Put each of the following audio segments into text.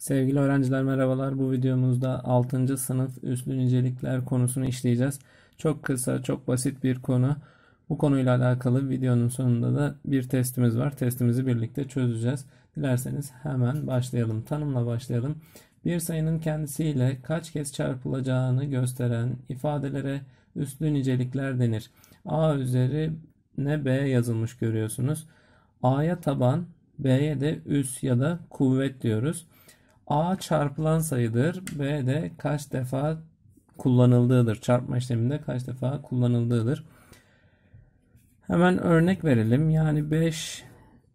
Sevgili öğrenciler merhabalar. Bu videomuzda 6. sınıf üslü nicelikler konusunu işleyeceğiz. Çok kısa, çok basit bir konu. Bu konuyla alakalı videonun sonunda da bir testimiz var. Testimizi birlikte çözeceğiz. Dilerseniz hemen başlayalım. Tanımla başlayalım. Bir sayının kendisiyle kaç kez çarpılacağını gösteren ifadelere üslü nicelikler denir. A üzerine B yazılmış görüyorsunuz. A'ya taban, B'ye de üs ya da kuvvet diyoruz. A çarpılan sayıdır. B de kaç defa kullanıldığıdır. Çarpma işleminde kaç defa kullanıldığıdır. Hemen örnek verelim. Yani 5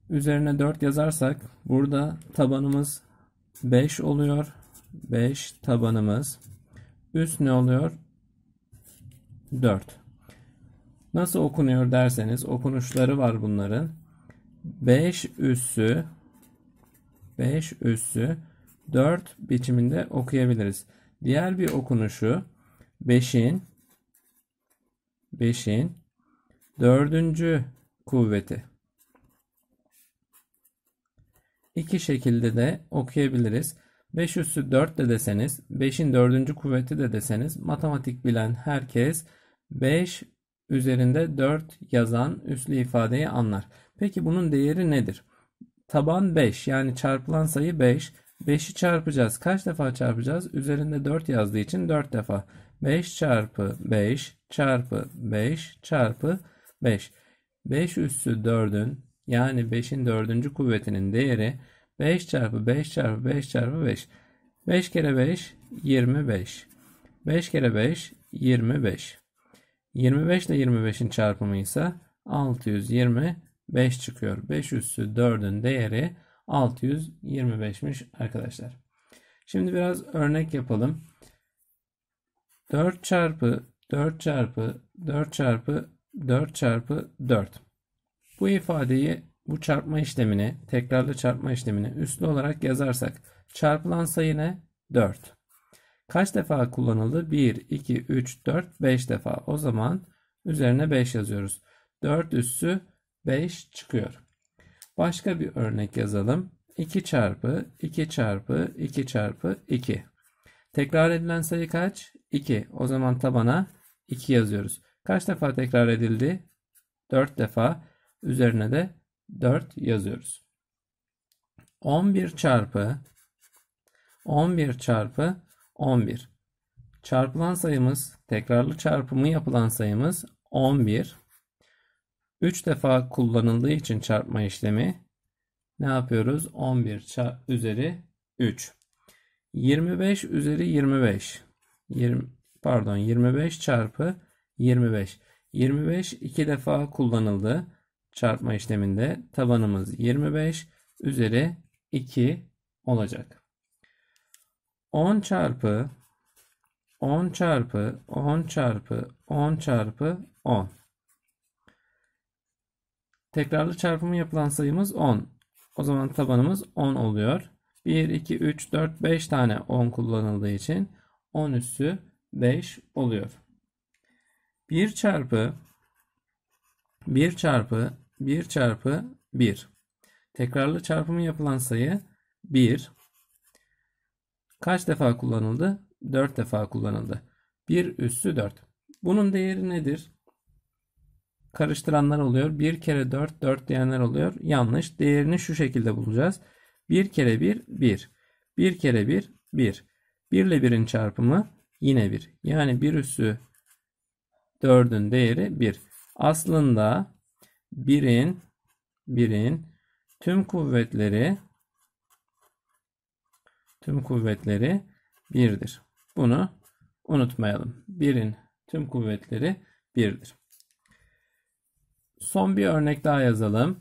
üzerine 4 yazarsak burada tabanımız 5 oluyor. 5 tabanımız. Üst ne oluyor? 4. Nasıl okunuyor derseniz okunuşları var bunların. 5 üssü 5 üssü 4 biçiminde okuyabiliriz. Diğer bir okunuşu 5'in 5'in 4. kuvveti. İki şekilde de okuyabiliriz. 5 üssü 4 de deseniz, 5'in 4. kuvveti de deseniz matematik bilen herkes 5 üzerinde 4 yazan üslü ifadeyi anlar. Peki bunun değeri nedir? Taban 5 yani çarpılan sayı 5. 5'i çarpacağız. Kaç defa çarpacağız? Üzerinde 4 yazdığı için 4 defa. 5 çarpı 5 çarpı 5 çarpı 5. 5 üssü 4'ün yani 5'in 4. kuvvetinin değeri 5 çarpı 5 çarpı 5 çarpı 5. 5 kere 5 25. 5 kere 5 25. 25 ile 25'in çarpımı ise 625 çıkıyor. 5 üssü 4'ün değeri 625'miş arkadaşlar. Şimdi biraz örnek yapalım. 4 çarpı 4 çarpı 4 çarpı 4 çarpı 4. Bu ifadeyi bu çarpma işlemini, tekrarlı çarpma işlemini üslü olarak yazarsak çarpılan sayı ne? 4. Kaç defa kullanıldı? 1, 2, 3, 4, 5 defa. O zaman üzerine 5 yazıyoruz. 4 üssü 5 çıkıyor. Başka bir örnek yazalım. 2 çarpı 2 çarpı 2 çarpı 2. Tekrar edilen sayı kaç? 2. O zaman tabana 2 yazıyoruz. Kaç defa tekrar edildi? 4 defa. Üzerine de 4 yazıyoruz. 11 çarpı 11 çarpı 11. Çarpılan sayımız, tekrarlı çarpımı yapılan sayımız 11. 3 defa kullanıldığı için çarpma işlemi ne yapıyoruz? 11 üzeri 3. 25 üzeri 25. 20, pardon 25 çarpı 25. 25 iki defa kullanıldı çarpma işleminde. Tabanımız 25 üzeri 2 olacak. 10 çarpı 10 çarpı 10 çarpı 10 çarpı 10. Tekrarlı çarpımı yapılan sayımız 10. O zaman tabanımız 10 oluyor. 1, 2, 3, 4, 5 tane 10 kullanıldığı için 10 üssü 5 oluyor. 1 çarpı 1 çarpı 1 çarpı 1. Tekrarlı çarpımı yapılan sayı 1. Kaç defa kullanıldı? 4 defa kullanıldı. 1 üssü 4. Bunun değeri nedir? karıştıranlar oluyor. 1 kere 4 4 diyenler oluyor. Yanlış. Değerini şu şekilde bulacağız. 1 kere 1 1. 1 kere 1 1. 1 ile 1'in çarpımı yine 1. Yani 1 üssü 4'ün değeri 1. Aslında 1'in 1'in tüm kuvvetleri tüm kuvvetleri 1'dir. Bunu unutmayalım. 1'in tüm kuvvetleri 1'dir. Son bir örnek daha yazalım.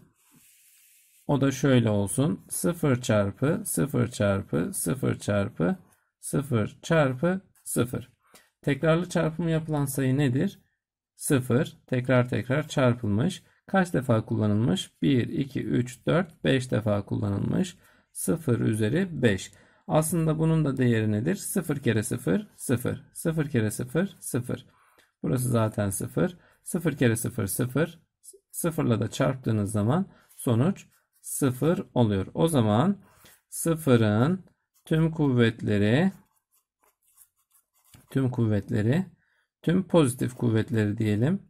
O da şöyle olsun. 0 çarpı 0 çarpı 0 çarpı 0 çarpı 0. Tekrarlı çarpımı yapılan sayı nedir? 0 tekrar tekrar çarpılmış. Kaç defa kullanılmış? 1, 2, 3, 4, 5 defa kullanılmış. 0 üzeri 5. Aslında bunun da değeri nedir? 0 kere 0, 0. 0 kere 0, 0. Burası zaten 0. 0 kere 0, 0. Sıfırla da çarptığınız zaman sonuç sıfır oluyor. O zaman sıfırın tüm kuvvetleri tüm kuvvetleri tüm pozitif kuvvetleri diyelim.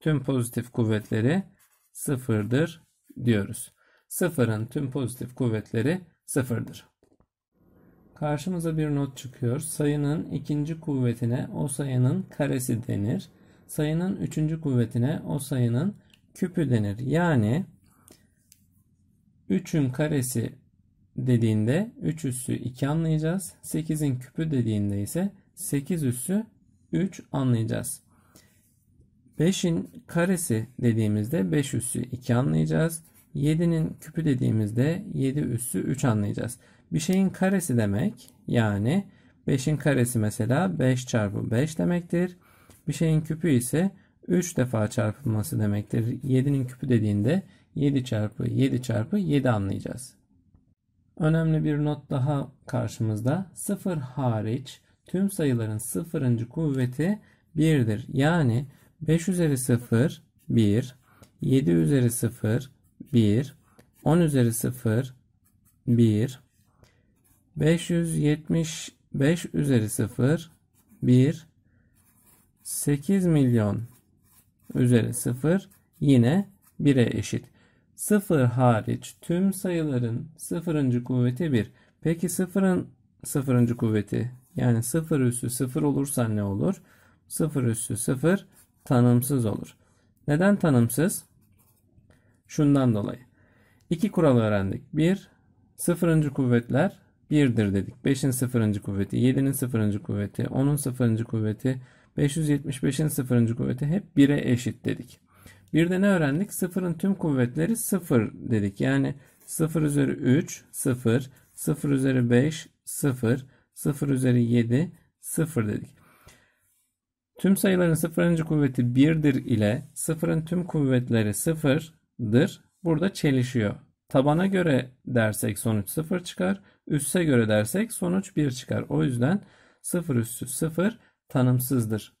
Tüm pozitif kuvvetleri sıfırdır diyoruz. Sıfırın tüm pozitif kuvvetleri sıfırdır. Karşımıza bir not çıkıyor. Sayının ikinci kuvvetine o sayının karesi denir sayının üçüncü kuvvetine o sayının küpü denir. Yani 3'ün karesi dediğinde 3 üssü 2 anlayacağız. 8'in küpü dediğinde ise 8 üssü 3 anlayacağız. 5'in karesi dediğimizde 5 üssü 2 anlayacağız. 7'nin küpü dediğimizde 7 üssü 3 anlayacağız. Bir şeyin karesi demek yani 5'in karesi mesela 5 çarpı 5 demektir. Bir şeyin küpü ise 3 defa çarpılması demektir. 7'nin küpü dediğinde 7 çarpı 7 çarpı 7 anlayacağız. Önemli bir not daha karşımızda. 0 hariç tüm sayıların 0. kuvveti 1'dir. Yani 5 üzeri 0 1, 7 üzeri 0 1, 10 üzeri 0 1, 575 üzeri 0 1, 8 milyon üzeri 0 yine 1'e eşit. 0 hariç tüm sayıların 0. kuvveti 1. Peki 0'ın 0. kuvveti yani 0 üssü 0 olursa ne olur? 0 üssü 0 tanımsız olur. Neden tanımsız? Şundan dolayı. İki kural öğrendik. 1. 0. kuvvetler 1'dir dedik. 5'in 0. kuvveti, 7'nin 0. kuvveti, 10'un 0. kuvveti, 575'in sıfırıncı kuvveti hep 1'e eşit dedik. Bir de ne öğrendik? Sıfırın tüm kuvvetleri sıfır dedik. Yani 0 üzeri 3 0, 0 üzeri 5 0, 0 üzeri 7 0 dedik. Tüm sayıların sıfırıncı kuvveti 1'dir ile sıfırın tüm kuvvetleri sıfırdır. Burada çelişiyor. Tabana göre dersek sonuç 0 çıkar. Üsse göre dersek sonuç 1 çıkar. O yüzden 0 üssü 0 tanımsızdır.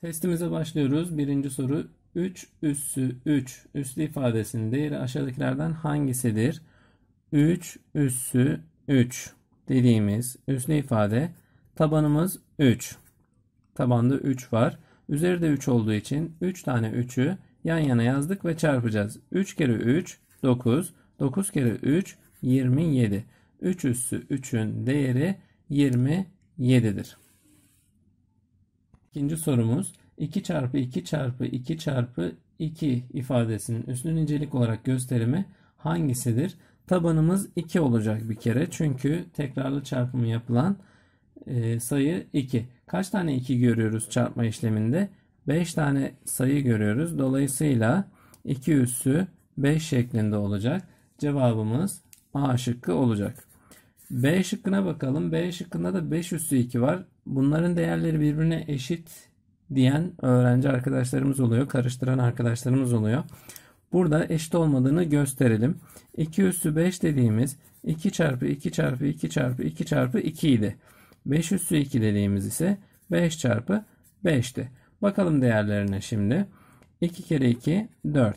Testimize başlıyoruz. Birinci soru 3 üssü 3 üslü ifadesinin değeri aşağıdakilerden hangisidir? 3 üssü 3 dediğimiz üslü ifade tabanımız 3. Tabanda 3 var. Üzeri de 3 olduğu için 3 tane 3'ü yan yana yazdık ve çarpacağız. 3 kere 3 9. 9 kere 3 27. 3 üssü 3'ün değeri 27'dir. İkinci sorumuz 2 çarpı 2 çarpı 2 çarpı 2 ifadesinin üstün incelik olarak gösterimi hangisidir? Tabanımız 2 olacak bir kere. Çünkü tekrarlı çarpımı yapılan e, sayı 2. Kaç tane 2 görüyoruz çarpma işleminde? 5 tane sayı görüyoruz. Dolayısıyla 2 üssü 5 şeklinde olacak. Cevabımız A şıkkı olacak. B şıkkına bakalım. B şıkkında da 5 üssü 2 var bunların değerleri birbirine eşit diyen öğrenci arkadaşlarımız oluyor. Karıştıran arkadaşlarımız oluyor. Burada eşit olmadığını gösterelim. 2 üssü 5 dediğimiz 2 çarpı 2 çarpı 2 çarpı 2 çarpı 2 idi. 5 üssü 2 dediğimiz ise 5 çarpı 5'ti. Bakalım değerlerine şimdi. 2 kere 2 4.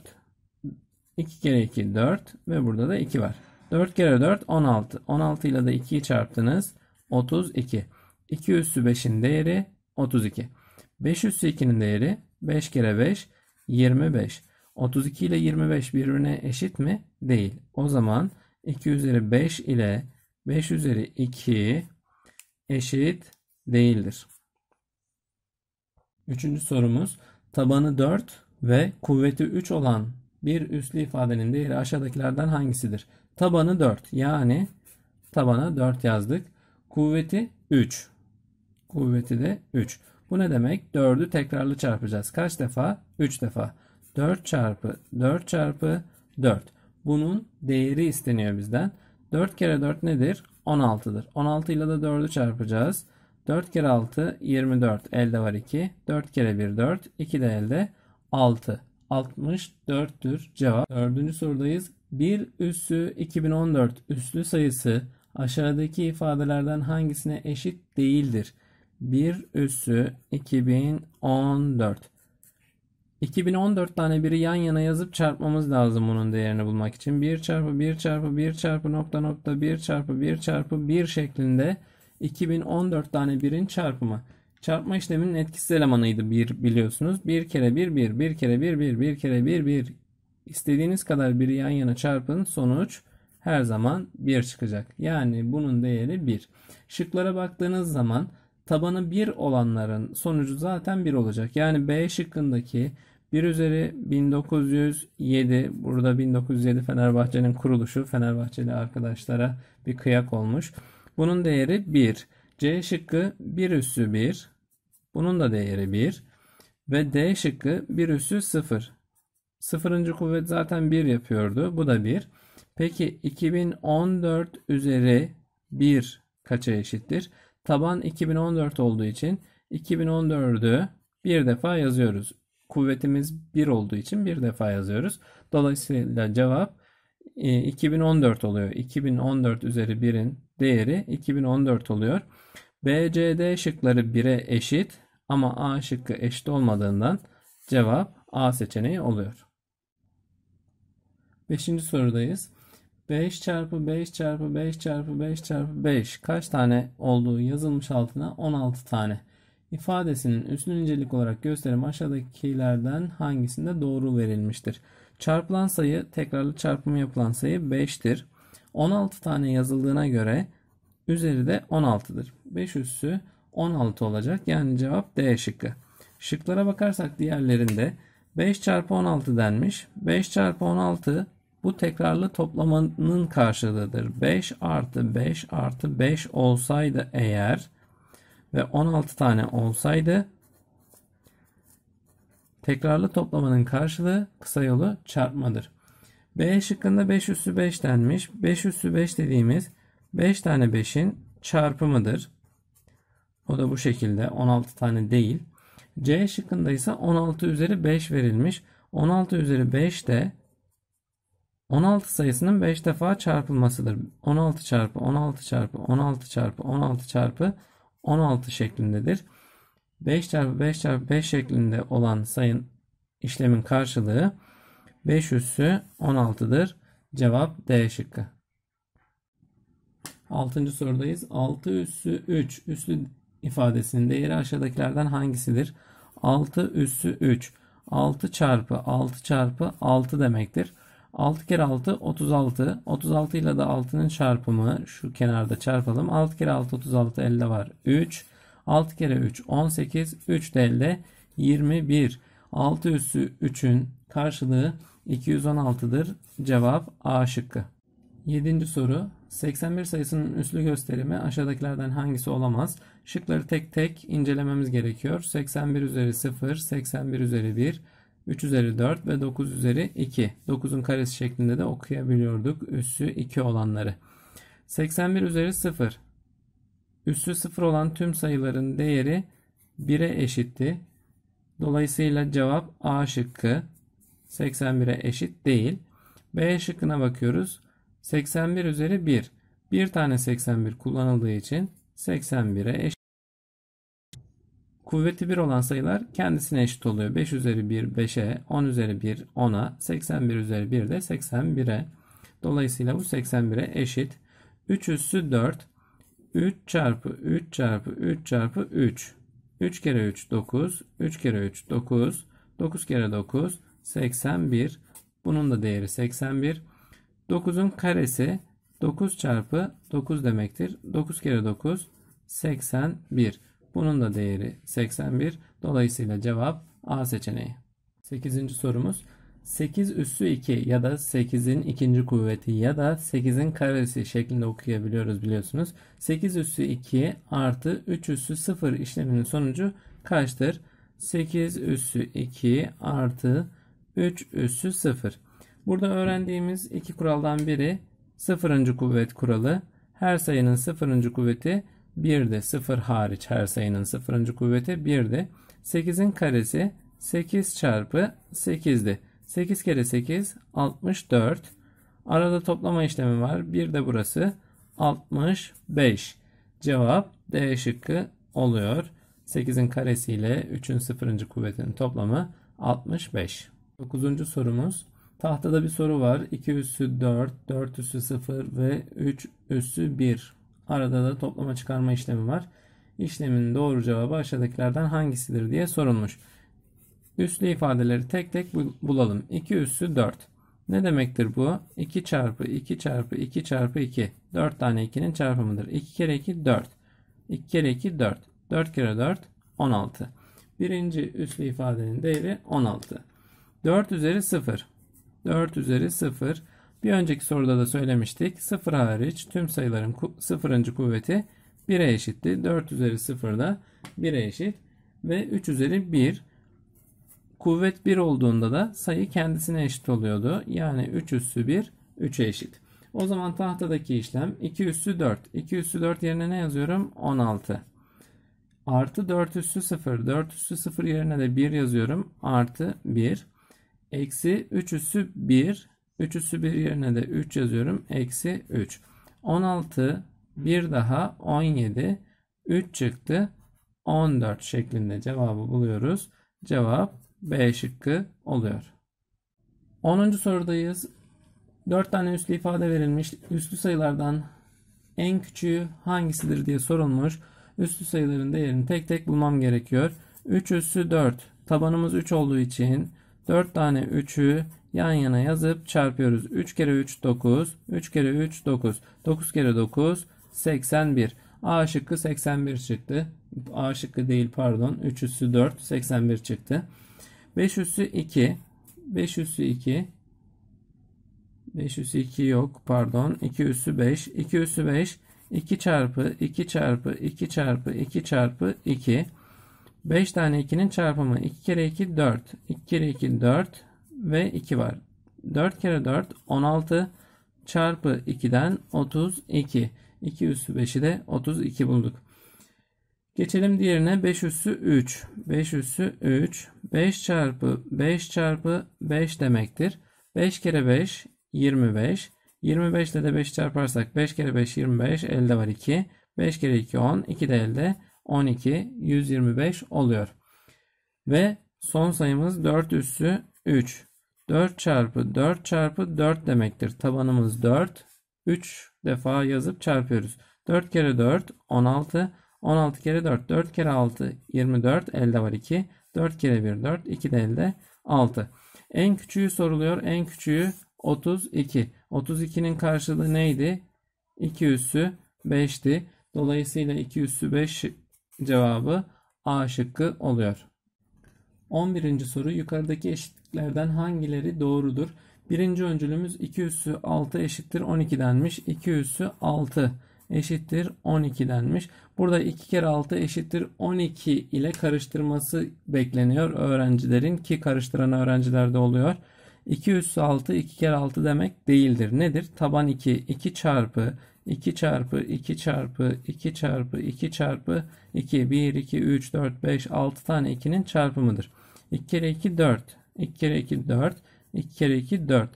2 kere 2 4 ve burada da 2 var. 4 kere 4 16. 16 ile de 2'yi çarptınız. 32. 2 üssü 5'in değeri 32. 5 üssü 2'nin değeri 5 kere 5 25. 32 ile 25 birbirine eşit mi? Değil. O zaman 2 üzeri 5 ile 5 üzeri 2 eşit değildir. Üçüncü sorumuz tabanı 4 ve kuvveti 3 olan bir üslü ifadenin değeri aşağıdakilerden hangisidir? Tabanı 4 yani tabana 4 yazdık. Kuvveti 3 kuvveti de 3. Bu ne demek? 4'ü tekrarlı çarpacağız. Kaç defa? 3 defa. 4 çarpı 4 çarpı 4. Bunun değeri isteniyor bizden. 4 kere 4 nedir? 16'dır. 16 ile de 4'ü çarpacağız. 4 kere 6 24. Elde var 2. 4 kere 1 4. 2 de elde 6. 64'tür cevap. 4. sorudayız. 1 üssü 2014 üslü sayısı aşağıdaki ifadelerden hangisine eşit değildir? 1 üssü 2014. 2014 tane biri yan yana yazıp çarpmamız lazım bunun değerini bulmak için. 1 çarpı 1 çarpı 1 çarpı nokta nokta 1 çarpı 1 çarpı 1 şeklinde 2014 tane birin çarpımı. Çarpma işleminin etkisiz elemanıydı 1 biliyorsunuz. 1 kere 1 1 1 kere 1 1 1 kere 1 1 istediğiniz kadar biri yan yana çarpın sonuç her zaman 1 çıkacak. Yani bunun değeri 1. Şıklara baktığınız zaman tabanı 1 olanların sonucu zaten 1 olacak. Yani B şıkkındaki 1 üzeri 1907 burada 1907 Fenerbahçe'nin kuruluşu Fenerbahçeli arkadaşlara bir kıyak olmuş. Bunun değeri 1. C şıkkı 1 üssü 1. Bunun da değeri 1. Ve D şıkkı 1 üssü 0. Sıfırıncı kuvvet zaten 1 yapıyordu. Bu da 1. Peki 2014 üzeri 1 kaça eşittir? Taban 2014 olduğu için 2014'ü bir defa yazıyoruz. Kuvvetimiz 1 olduğu için bir defa yazıyoruz. Dolayısıyla cevap 2014 e, oluyor. 2014 üzeri 1'in değeri 2014 oluyor. BCD şıkları 1'e eşit ama A şıkkı eşit olmadığından cevap A seçeneği oluyor. Beşinci sorudayız. 5 çarpı 5 çarpı 5 çarpı 5 çarpı 5 kaç tane olduğu yazılmış altına 16 tane. İfadesinin üstün incelik olarak gösterim aşağıdakilerden hangisinde doğru verilmiştir. Çarpılan sayı tekrarlı çarpımı yapılan sayı 5'tir. 16 tane yazıldığına göre üzeri de 16'dır. 5 üssü 16 olacak yani cevap D şıkkı. Şıklara bakarsak diğerlerinde 5 çarpı 16 denmiş. 5 çarpı 16 bu tekrarlı toplamanın karşılığıdır. 5 artı 5 artı 5 olsaydı eğer ve 16 tane olsaydı tekrarlı toplamanın karşılığı kısa yolu çarpmadır. B şıkkında 5 üssü 5 denmiş. 5 üssü 5 dediğimiz 5 tane 5'in çarpımıdır. O da bu şekilde 16 tane değil. C şıkkında ise 16 üzeri 5 verilmiş. 16 üzeri 5 de 16 sayısının 5 defa çarpılmasıdır. 16 çarpı 16 çarpı 16 çarpı 16 çarpı 16 şeklindedir. 5 çarpı 5 çarpı 5 şeklinde olan sayın işlemin karşılığı 5 üssü 16'dır. Cevap D şıkkı. 6. sorudayız. 6 üssü 3 üslü ifadesinin değeri aşağıdakilerden hangisidir? 6 üssü 3. 6 çarpı 6 çarpı 6 demektir. 6 kere 6 36. 36 ile de 6'nın çarpımı şu kenarda çarpalım. 6 kere 6 36 elde var 3. 6 kere 3 18. 3 de elde 21. 6 üssü 3'ün karşılığı 216'dır. Cevap A şıkkı. 7. soru. 81 sayısının üslü gösterimi aşağıdakilerden hangisi olamaz? Şıkları tek tek incelememiz gerekiyor. 81 üzeri 0, 81 üzeri 1, 3 üzeri 4 ve 9 üzeri 2. 9'un karesi şeklinde de okuyabiliyorduk üssü 2 olanları. 81 üzeri 0. Üssü 0 olan tüm sayıların değeri 1'e eşitti. Dolayısıyla cevap A şıkkı 81'e eşit değil. B şıkkına bakıyoruz. 81 üzeri 1. Bir tane 81 kullanıldığı için 81'e eşit. Kuvveti 1 olan sayılar kendisine eşit oluyor. 5 üzeri 1 5'e, 10 üzeri 1 10'a, 81 üzeri 1 de 81'e. Dolayısıyla bu 81'e eşit. 3 üssü 4. 3 çarpı 3 çarpı 3 çarpı 3. 3 kere 3 9. 3 kere 3 9. 9 kere 9 81. Bunun da değeri 81. 9'un karesi 9 çarpı 9 demektir. 9 kere 9 81. Bunun da değeri 81. Dolayısıyla cevap A seçeneği. 8. sorumuz. 8 üssü 2 ya da 8'in ikinci kuvveti ya da 8'in karesi şeklinde okuyabiliyoruz biliyorsunuz. 8 üssü 2 artı 3 üssü 0 işleminin sonucu kaçtır? 8 üssü 2 artı 3 üssü 0. Burada öğrendiğimiz iki kuraldan biri sıfırıncı kuvvet kuralı. Her sayının sıfırıncı kuvveti bir de 0 hariç her sayının 0. kuvveti bir de 8'in karesi 8 çarpı 8'di. 8 kere 8 64. Arada toplama işlemi var. Bir de burası 65. Cevap D şıkkı oluyor. 8'in karesiyle ile 3'ün 0. kuvvetinin toplamı 65. 9. sorumuz. Tahtada bir soru var. 2 üssü 4, 4 üssü 0 ve 3 üssü 1. Arada da toplama çıkarma işlemi var. İşlemin doğru cevabı aşağıdakilerden hangisidir diye sorulmuş. Üslü ifadeleri tek tek bulalım. 2 üssü 4. Ne demektir bu? 2 çarpı 2 çarpı 2 çarpı 2. 4 tane 2'nin çarpımıdır. 2 kere 2 4. 2 kere 2 4. 4 kere 4 16. Birinci üslü ifadenin değeri 16. 4 üzeri 0. 4 üzeri 0. Bir önceki soruda da söylemiştik. 0 hariç tüm sayıların 0. kuvveti 1'e eşitti. 4 üzeri 0 da 1'e eşit. Ve 3 üzeri 1. Kuvvet 1 olduğunda da sayı kendisine eşit oluyordu. Yani 3 üssü 1 3'e eşit. O zaman tahtadaki işlem 2 üssü 4. 2 üssü 4 yerine ne yazıyorum? 16. Artı 4 üssü 0. 4 üssü 0 yerine de 1 yazıyorum. Artı 1. Eksi 3 üssü 1. 3 üssü 1 yerine de 3 yazıyorum. Eksi 3. 16 bir daha 17 3 çıktı 14 şeklinde cevabı buluyoruz. Cevap B şıkkı oluyor. 10. sorudayız. 4 tane üslü ifade verilmiş. Üslü sayılardan en küçüğü hangisidir diye sorulmuş. Üslü sayıların değerini tek tek bulmam gerekiyor. 3 üssü 4. Tabanımız 3 olduğu için 4 tane 3'ü yan yana yazıp çarpıyoruz. 3 kere 3 9. 3 kere 3 9. 9 kere 9 81. A şıkkı 81 çıktı. A şıkkı değil pardon. 3 üssü 4 81 çıktı. 5 üssü 2. 5 üssü 2. 5 üssü 2 yok pardon. 2 üssü 5. 2 üssü 5. 2 çarpı 2 çarpı 2 çarpı 2 çarpı 2. 5 tane 2'nin çarpımı. 2 kere 2 4. 2 kere 2 4 ve 2 var. 4 kere 4 16 çarpı 2'den 32. 2 üssü 5'i de 32 bulduk. Geçelim diğerine 5 üssü 3. 5 üssü 3. 5 çarpı 5 çarpı 5 demektir. 5 kere 5 25. 25 ile de 5 çarparsak 5 kere 5 25 elde var 2. 5 kere 2 10. 2 de elde 12. 125 oluyor. Ve son sayımız 4 üssü 3. 4 çarpı 4 çarpı 4 demektir. Tabanımız 4. 3 defa yazıp çarpıyoruz. 4 kere 4 16. 16 kere 4 4 kere 6 24. Elde var 2. 4 kere 1 4. 2 de elde 6. En küçüğü soruluyor. En küçüğü 32. 32'nin karşılığı neydi? 2 üssü 5'ti. Dolayısıyla 2 üssü 5 cevabı A şıkkı oluyor. 11. soru yukarıdaki eşitliklerden hangileri doğrudur? Birinci öncülümüz 2 üssü 6 eşittir 12 denmiş. 2 üssü 6 eşittir 12 denmiş. Burada 2 kere 6 eşittir 12 ile karıştırması bekleniyor öğrencilerin ki karıştıran öğrencilerde oluyor. 2 üssü 6 2 kere 6 demek değildir. Nedir? Taban 2 2 çarpı 2 çarpı 2 çarpı 2 çarpı 2 çarpı 2 1 2 3 4 5 6 tane 2'nin çarpımıdır. 2 kere 2 4. 2 kere 2 4. 2 kere 2 4.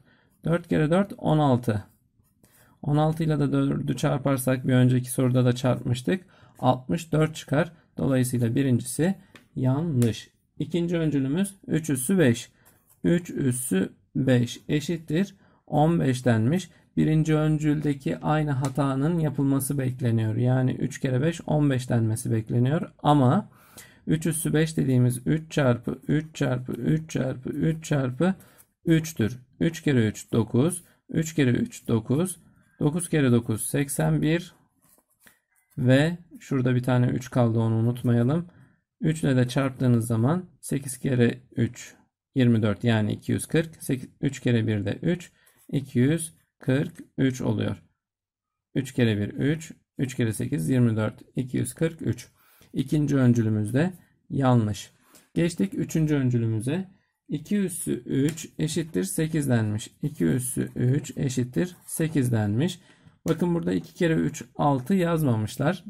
4 kere 4 16. 16 ile de 4'ü çarparsak bir önceki soruda da çarpmıştık. 64 çıkar. Dolayısıyla birincisi yanlış. İkinci öncülümüz 3 üssü 5. 3 üssü 5 eşittir 15 denmiş. Birinci öncüldeki aynı hatanın yapılması bekleniyor. Yani 3 kere 5 15 denmesi bekleniyor. Ama 3 üssü 5 dediğimiz 3 çarpı 3 çarpı 3 çarpı 3 çarpı 3'tür. 3 kere 3 9. 3 kere 3 9. 9 kere 9 81. Ve şurada bir tane 3 kaldı onu unutmayalım. 3 ile de çarptığınız zaman 8 kere 3 24 yani 240. 8, 3 kere 1 de 3. 243 oluyor. 3 kere 1 3. 3 kere 8 24. 243. İkinci öncülümüz de yanlış. Geçtik üçüncü öncülümüze. 2 üssü 3 eşittir 8 denmiş. 2 üssü 3 eşittir 8 denmiş. Bakın burada 2 kere 3 6 yazmamışlar.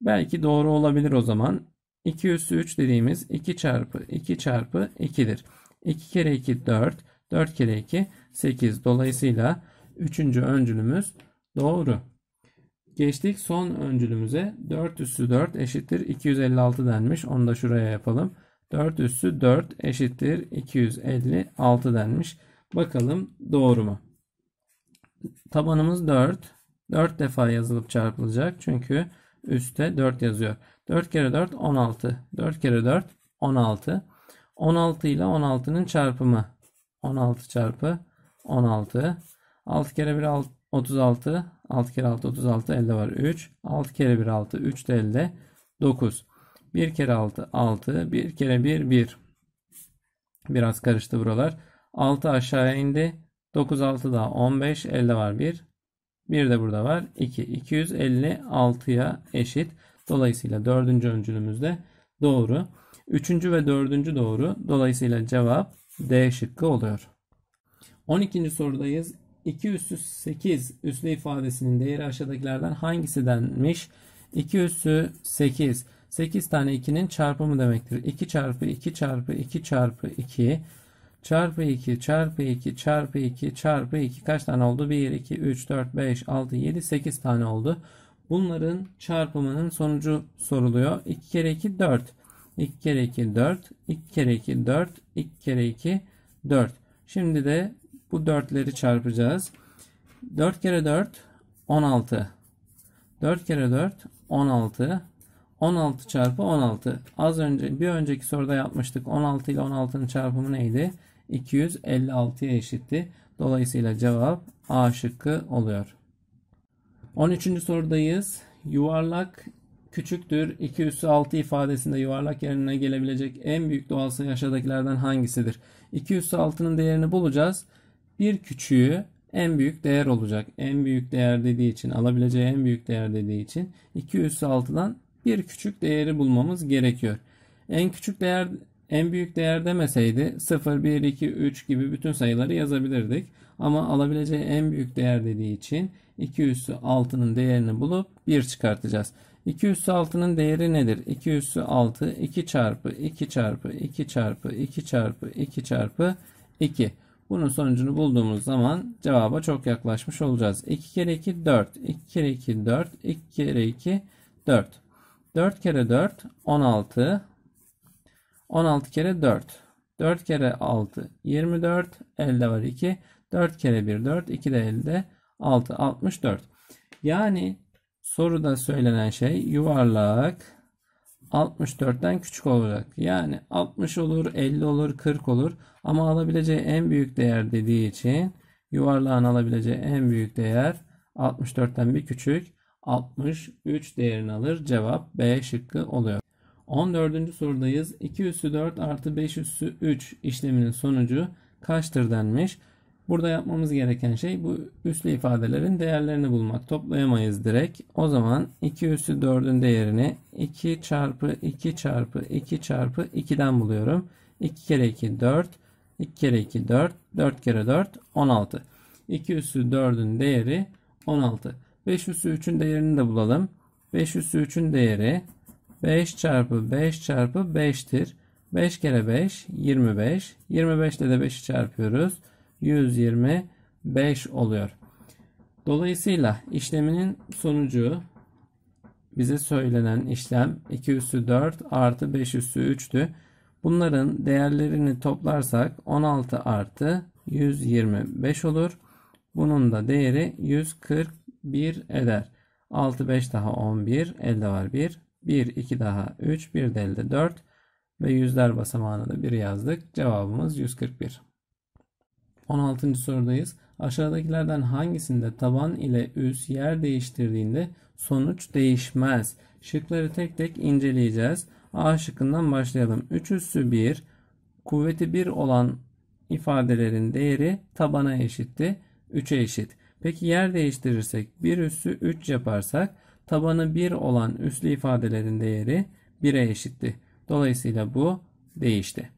Belki doğru olabilir o zaman. 2 üssü 3 dediğimiz 2 çarpı 2 çarpı 2'dir. 2 kere 2 4. 4 kere 2 8. Dolayısıyla 3. öncülümüz doğru. Geçtik son öncülümüze. 4 üssü 4 eşittir 256 denmiş. Onu da şuraya yapalım. 4 üssü 4 eşittir 256 denmiş. Bakalım doğru mu? Tabanımız 4. 4 defa yazılıp çarpılacak. Çünkü üstte 4 yazıyor. 4 kere 4 16. 4 kere 4 16. 16 ile 16'nın çarpımı. 16 çarpı 16. 6 kere 1 36. 6 kere 6 36 elde var 3. 6 kere 1 6 3 de 50 9. 1 kere 6 6. 1 kere 1 1. Biraz karıştı buralar. 6 aşağıya indi. 9 6 daha 15 elde var 1. 1 de burada var 2. 256'ya eşit. Dolayısıyla dördüncü öncülümüz de doğru. Üçüncü ve dördüncü doğru. Dolayısıyla cevap D şıkkı oluyor. 12. sorudayız. 2 üssü 8 üslü ifadesinin değeri aşağıdakilerden hangisi denmiş? 2 üssü 8. 8 tane 2'nin çarpımı demektir. 2 çarpı 2 çarpı 2 çarpı 2 çarpı 2 çarpı 2 çarpı 2 çarpı 2 kaç tane oldu? 1, 2, 3, 4, 5, 6, 7, 8 tane oldu. Bunların çarpımının sonucu soruluyor. 2 kere 2 4. 2 kere 2 4. 2 kere 2 4. 2 kere 2 4. Şimdi de bu dörtleri çarpacağız. 4 kere 4 16. 4 kere 4 16. 16 çarpı 16. Az önce bir önceki soruda yapmıştık. 16 ile 16'nın çarpımı neydi? 256'ya eşitti. Dolayısıyla cevap A şıkkı oluyor. 13. sorudayız. Yuvarlak küçüktür 2 üssü 6 ifadesinde yuvarlak yerine gelebilecek en büyük doğal sayı aşağıdakilerden hangisidir? 2 üssü 6'nın değerini bulacağız bir küçüğü en büyük değer olacak. En büyük değer dediği için alabileceği en büyük değer dediği için 2 üssü 6'dan bir küçük değeri bulmamız gerekiyor. En küçük değer en büyük değer demeseydi 0, 1, 2, 3 gibi bütün sayıları yazabilirdik. Ama alabileceği en büyük değer dediği için 2 üssü 6'nın değerini bulup 1 çıkartacağız. 2 üssü 6'nın değeri nedir? 2 üssü 6 2 çarpı 2 çarpı 2 çarpı 2 çarpı 2 çarpı 2 çarpı 2. Bunun sonucunu bulduğumuz zaman cevaba çok yaklaşmış olacağız. 2 kere 2 4. 2 kere 2 4. 2 kere 2 4. 4 kere 4 16. 16 kere 4. 4 kere 6 24. Elde var 2. 4 kere 1 4. 2 de elde 6 64. Yani soruda söylenen şey yuvarlak 64'ten küçük olacak. Yani 60 olur, 50 olur, 40 olur. Ama alabileceği en büyük değer dediği için yuvarlağın alabileceği en büyük değer 64'ten bir küçük 63 değerini alır. Cevap B şıkkı oluyor. 14. sorudayız. 2 üssü 4 artı 5 üssü 3 işleminin sonucu kaçtır denmiş. Burada yapmamız gereken şey bu üslü ifadelerin değerlerini bulmak. Toplayamayız direkt. O zaman 2 üslü 4'ün değerini 2 çarpı 2 çarpı 2 çarpı 2'den buluyorum. 2 kere 2 4. 2 kere 2 4. 4 kere 4 16. 2 üssü 4'ün değeri 16. 5 üssü 3'ün değerini de bulalım. 5 üssü 3'ün değeri 5 çarpı 5 çarpı 5'tir. 5 kere 5 25. 25 ile de 5'i çarpıyoruz. 125 oluyor. Dolayısıyla işleminin sonucu bize söylenen işlem 2 üssü 4 artı 5 üssü 3'tü. Bunların değerlerini toplarsak 16 artı 125 olur. Bunun da değeri 141 eder. 6 5 daha 11 elde var 1. 1 2 daha 3 1 de elde 4 ve yüzler basamağına da 1 yazdık. Cevabımız 141. 16. sorudayız. Aşağıdakilerden hangisinde taban ile üs yer değiştirdiğinde sonuç değişmez? Şıkları tek tek inceleyeceğiz. A şıkkından başlayalım. 3 üssü 1 kuvveti 1 olan ifadelerin değeri tabana eşitti. 3'e eşit. Peki yer değiştirirsek 1 üssü 3 yaparsak tabanı 1 olan üslü ifadelerin değeri 1'e eşitti. Dolayısıyla bu değişti.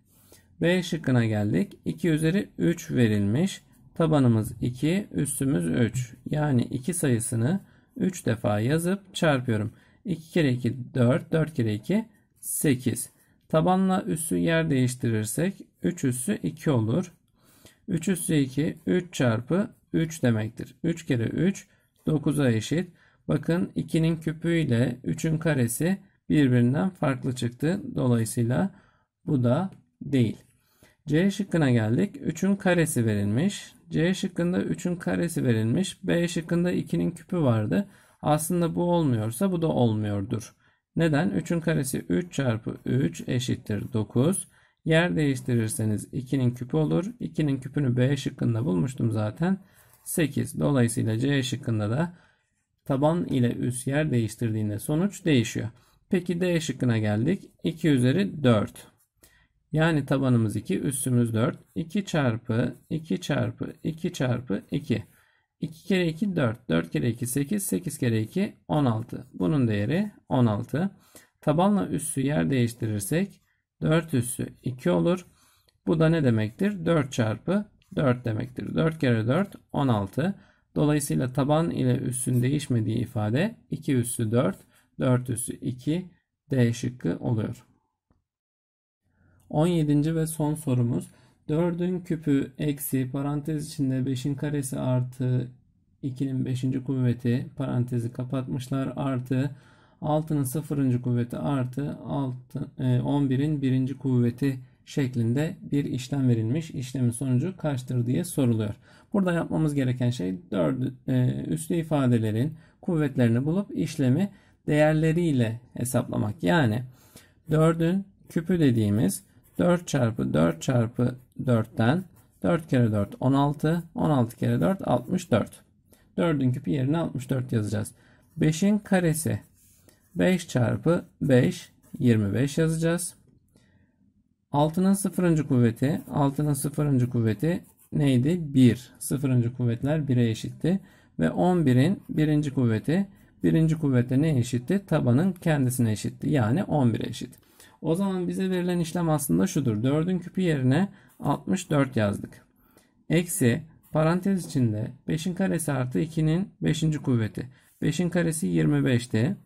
B şıkkına geldik. 2 üzeri 3 verilmiş. Tabanımız 2, üstümüz 3. Yani 2 sayısını 3 defa yazıp çarpıyorum. 2 kere 2 4, 4 kere 2 8. Tabanla üssü yer değiştirirsek 3 üssü 2 olur. 3 üssü 2, 3 çarpı 3 demektir. 3 kere 3, 9'a eşit. Bakın 2'nin küpü ile 3'ün karesi birbirinden farklı çıktı. Dolayısıyla bu da değil. C şıkkına geldik. 3'ün karesi verilmiş. C şıkkında 3'ün karesi verilmiş. B şıkkında 2'nin küpü vardı. Aslında bu olmuyorsa bu da olmuyordur. Neden? 3'ün karesi 3 çarpı 3 eşittir 9. Yer değiştirirseniz 2'nin küpü olur. 2'nin küpünü B şıkkında bulmuştum zaten. 8. Dolayısıyla C şıkkında da taban ile üst yer değiştirdiğinde sonuç değişiyor. Peki D şıkkına geldik. 2 üzeri 4. Yani tabanımız 2, üstümüz 4. 2 çarpı 2 çarpı 2 çarpı 2. 2 kere 2 4. 4 kere 2 8. 8 kere 2 16. Bunun değeri 16. Tabanla üssü yer değiştirirsek 4 üssü 2 olur. Bu da ne demektir? 4 çarpı 4 demektir. 4 kere 4 16. Dolayısıyla taban ile üssün değişmediği ifade 2 üssü 4, 4 üssü 2 D şıkkı oluyor. 17. ve son sorumuz. 4'ün küpü eksi parantez içinde 5'in karesi artı 2'nin 5. kuvveti parantezi kapatmışlar artı 6'nın 0. kuvveti artı 6, 11'in 1. kuvveti şeklinde bir işlem verilmiş. İşlemin sonucu kaçtır diye soruluyor. Burada yapmamız gereken şey 4 e, üslü ifadelerin kuvvetlerini bulup işlemi değerleriyle hesaplamak. Yani 4'ün küpü dediğimiz 4 çarpı 4 çarpı 4'ten 4 kere 4 16. 16 kere 4 64. 4'ün küpü yerine 64 yazacağız. 5'in karesi 5 çarpı 5 25 yazacağız. 6'nın 0. kuvveti 6'nın 0. kuvveti neydi? 1. 0. kuvvetler 1'e eşitti. Ve 11'in 1. kuvveti 1. kuvvete ne eşitti? Tabanın kendisine eşitti. Yani 11'e eşit. O zaman bize verilen işlem aslında şudur. 4'ün küpü yerine 64 yazdık. Eksi parantez içinde 5'in karesi artı 2'nin 5. kuvveti. 5'in karesi 25'ti.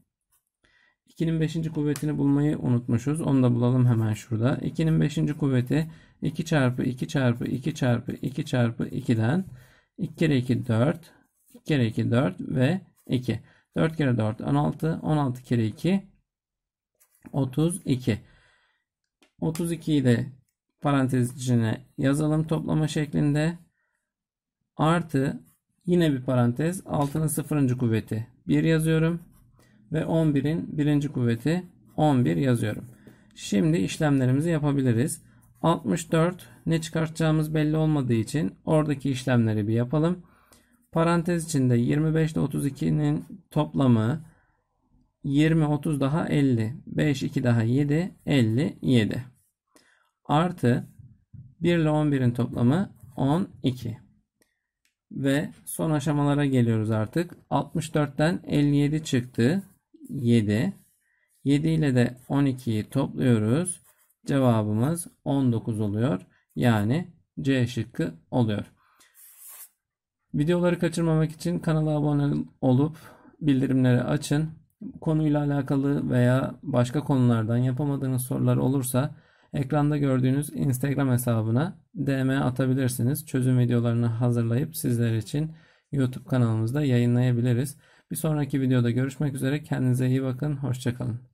2'nin 5. kuvvetini bulmayı unutmuşuz. Onu da bulalım hemen şurada. 2'nin 5. kuvveti 2 çarpı 2 çarpı 2 çarpı 2 çarpı 2'den 2 kere 2 4 2 kere 2 4 ve 2. 4 kere 4 16 16 kere 2 32. 32'yi de parantez içine yazalım toplama şeklinde. Artı yine bir parantez 6'nın 0. kuvveti 1 yazıyorum. Ve 11'in 1. kuvveti 11 yazıyorum. Şimdi işlemlerimizi yapabiliriz. 64 ne çıkartacağımız belli olmadığı için oradaki işlemleri bir yapalım. Parantez içinde 25 ile 32'nin toplamı 20, 30 daha 50. 5, 2 daha 7, 57. Artı 1 ile 11'in toplamı 12. Ve son aşamalara geliyoruz artık. 64'ten 57 çıktı. 7. 7 ile de 12'yi topluyoruz. Cevabımız 19 oluyor. Yani C şıkkı oluyor. Videoları kaçırmamak için kanala abone olup bildirimleri açın konuyla alakalı veya başka konulardan yapamadığınız sorular olursa ekranda gördüğünüz Instagram hesabına DM atabilirsiniz. Çözüm videolarını hazırlayıp sizler için YouTube kanalımızda yayınlayabiliriz. Bir sonraki videoda görüşmek üzere. Kendinize iyi bakın. Hoşçakalın.